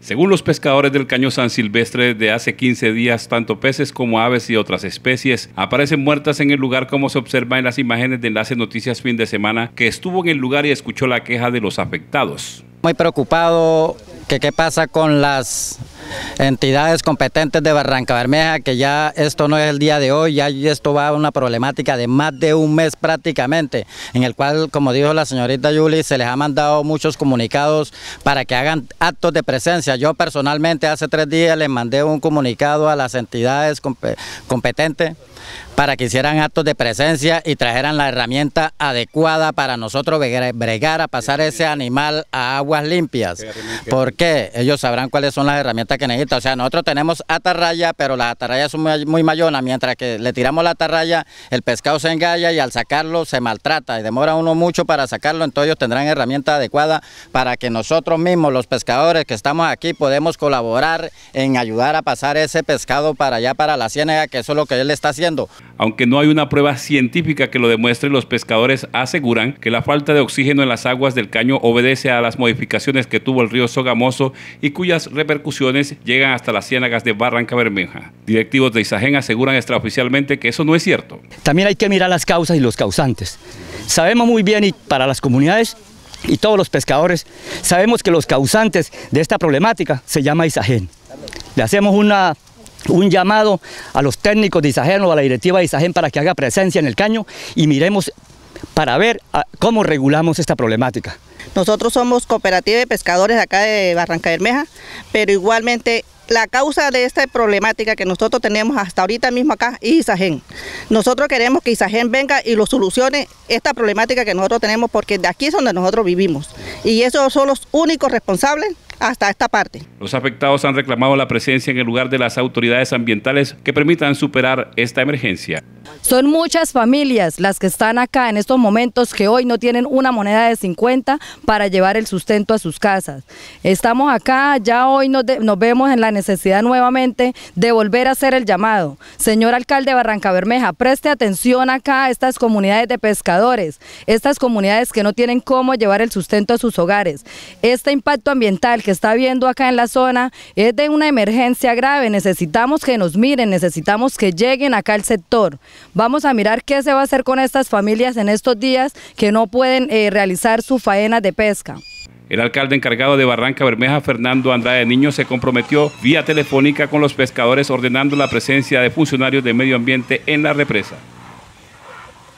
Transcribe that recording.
Según los pescadores del caño San Silvestre, de hace 15 días, tanto peces como aves y otras especies aparecen muertas en el lugar como se observa en las imágenes de Enlace Noticias fin de semana, que estuvo en el lugar y escuchó la queja de los afectados. Muy preocupado que qué pasa con las entidades competentes de Barranca Bermeja que ya esto no es el día de hoy, ya esto va a una problemática de más de un mes prácticamente, en el cual, como dijo la señorita Yuli, se les ha mandado muchos comunicados para que hagan actos de presencia. Yo personalmente hace tres días les mandé un comunicado a las entidades competentes para que hicieran actos de presencia y trajeran la herramienta adecuada para nosotros bregar a pasar ese animal a aguas limpias. ¿Por qué? Ellos sabrán cuáles son las herramientas que necesitan. O sea, nosotros tenemos atarraya, pero las atarrayas son muy, muy mayonas. Mientras que le tiramos la atarraya, el pescado se engalla y al sacarlo se maltrata y demora uno mucho para sacarlo. Entonces ellos tendrán herramienta adecuada para que nosotros mismos, los pescadores que estamos aquí, podemos colaborar en ayudar a pasar ese pescado para allá, para la ciénaga, que eso es lo que él está haciendo aunque no hay una prueba científica que lo demuestre, los pescadores aseguran que la falta de oxígeno en las aguas del caño obedece a las modificaciones que tuvo el río Sogamoso y cuyas repercusiones llegan hasta las ciénagas de Barranca Bermeja. Directivos de Isagen aseguran extraoficialmente que eso no es cierto. También hay que mirar las causas y los causantes. Sabemos muy bien y para las comunidades y todos los pescadores sabemos que los causantes de esta problemática se llama Isagen. Le hacemos una un llamado a los técnicos de Isagen o a la directiva de Isagen para que haga presencia en el caño y miremos para ver ah, cómo regulamos esta problemática. Nosotros somos cooperativa de pescadores acá de Barranca Bermeja, pero igualmente la causa de esta problemática que nosotros tenemos hasta ahorita mismo acá es Isagen. Nosotros queremos que Isagen venga y lo solucione esta problemática que nosotros tenemos porque de aquí es donde nosotros vivimos. Y esos son los únicos responsables hasta esta parte. Los afectados han reclamado la presencia en el lugar de las autoridades ambientales que permitan superar esta emergencia. Son muchas familias las que están acá en estos momentos que hoy no tienen una moneda de 50 para llevar el sustento a sus casas. Estamos acá, ya hoy nos, vemos en la necesidad nuevamente de volver a hacer el llamado. Señor alcalde Barranca Bermeja, preste atención acá a estas comunidades de pescadores, estas comunidades que no tienen cómo llevar el sustento a sus hogares. Este impacto ambiental que está viendo acá en la zona es de una emergencia grave. Necesitamos que nos miren, necesitamos que lleguen acá al sector. Vamos a mirar qué se va a hacer con estas familias en estos días que no pueden eh, realizar su faena de pesca. El alcalde encargado de Barranca Bermeja, Fernando Andrade Niño, se comprometió vía telefónica con los pescadores ordenando la presencia de funcionarios de medio ambiente en la represa.